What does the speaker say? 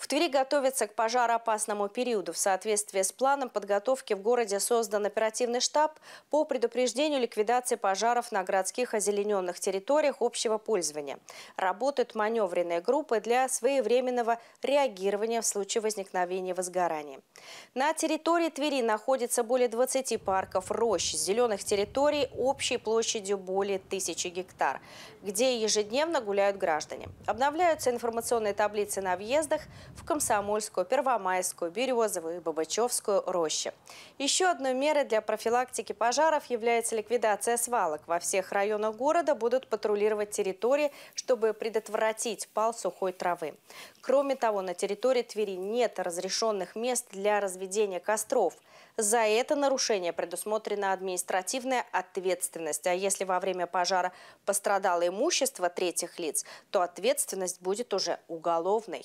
В Твери готовятся к пожароопасному периоду. В соответствии с планом подготовки в городе создан оперативный штаб по предупреждению ликвидации пожаров на городских озелененных территориях общего пользования. Работают маневренные группы для своевременного реагирования в случае возникновения возгорания. На территории Твери находится более 20 парков рощ, зеленых территорий общей площадью более тысячи гектар, где ежедневно гуляют граждане. Обновляются информационные таблицы на въездах, в Комсомольскую, Первомайскую, Березовую и Бабачевскую рощи. Еще одной мерой для профилактики пожаров является ликвидация свалок. Во всех районах города будут патрулировать территории, чтобы предотвратить пал сухой травы. Кроме того, на территории Твери нет разрешенных мест для разведения костров. За это нарушение предусмотрена административная ответственность. А если во время пожара пострадало имущество третьих лиц, то ответственность будет уже уголовной.